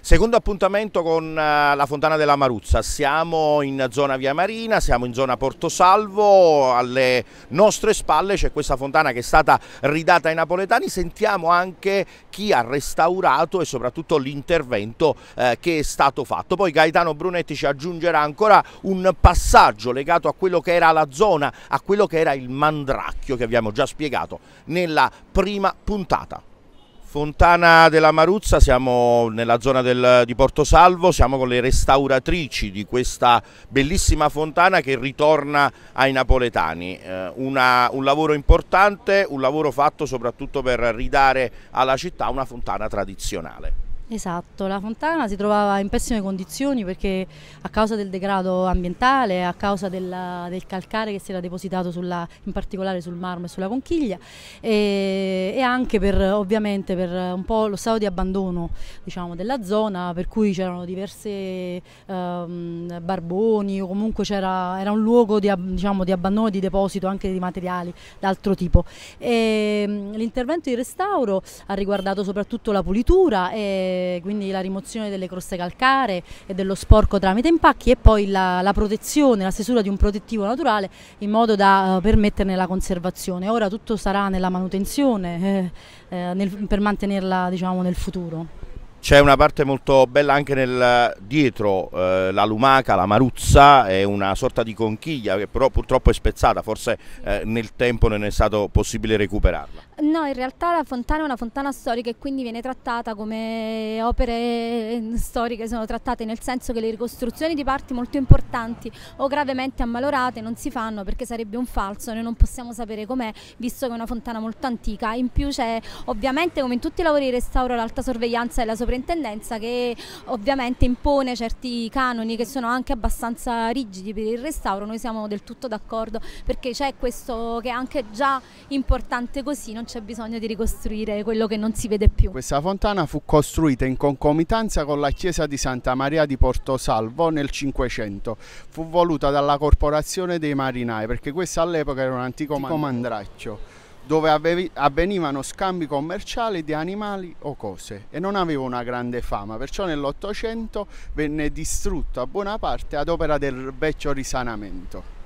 Secondo appuntamento con eh, la Fontana della Maruzza, siamo in zona Via Marina, siamo in zona Porto Salvo, alle nostre spalle c'è questa fontana che è stata ridata ai napoletani, sentiamo anche chi ha restaurato e soprattutto l'intervento eh, che è stato fatto. Poi Gaetano Brunetti ci aggiungerà ancora un passaggio legato a quello che era la zona, a quello che era il mandracchio che abbiamo già spiegato nella prima puntata. Fontana della Maruzza, siamo nella zona del, di Porto Salvo, siamo con le restauratrici di questa bellissima fontana che ritorna ai napoletani. Eh, una, un lavoro importante, un lavoro fatto soprattutto per ridare alla città una fontana tradizionale. Esatto, la fontana si trovava in pessime condizioni perché a causa del degrado ambientale, a causa della, del calcare che si era depositato sulla, in particolare sul marmo e sulla conchiglia e, e anche per, ovviamente per un po' lo stato di abbandono diciamo, della zona per cui c'erano diversi um, ehm, barboni o comunque era, era un luogo di, diciamo, di abbandono e di deposito anche di materiali d'altro tipo. Ehm, l'intervento di restauro ha riguardato soprattutto la pulitura e quindi la rimozione delle croste calcaree e dello sporco tramite impacchi e poi la, la protezione, la stesura di un protettivo naturale in modo da uh, permetterne la conservazione. Ora tutto sarà nella manutenzione eh, eh, nel, per mantenerla diciamo, nel futuro. C'è una parte molto bella anche nel, dietro eh, la lumaca, la maruzza, è una sorta di conchiglia che però purtroppo è spezzata, forse eh, nel tempo non è stato possibile recuperarla. No, in realtà la fontana è una fontana storica e quindi viene trattata come opere eh, storiche sono trattate nel senso che le ricostruzioni di parti molto importanti o gravemente ammalorate non si fanno perché sarebbe un falso, noi non possiamo sapere com'è visto che è una fontana molto antica. In più c'è ovviamente come in tutti i lavori di restauro l'alta sorveglianza della soprintendenza che ovviamente impone certi canoni che sono anche abbastanza rigidi per il restauro, noi siamo del tutto d'accordo perché c'è questo che è anche già importante così, non c'è bisogno di ricostruire quello che non si vede più. Questa fontana fu costruita in concomitanza con la chiesa di Santa Maria di Porto Salvo nel 500. Fu voluta dalla corporazione dei marinai perché questa all'epoca era un antico, antico mandraccio dove avvenivano scambi commerciali di animali o cose e non aveva una grande fama, perciò nell'Ottocento venne distrutto a buona parte ad opera del vecchio risanamento.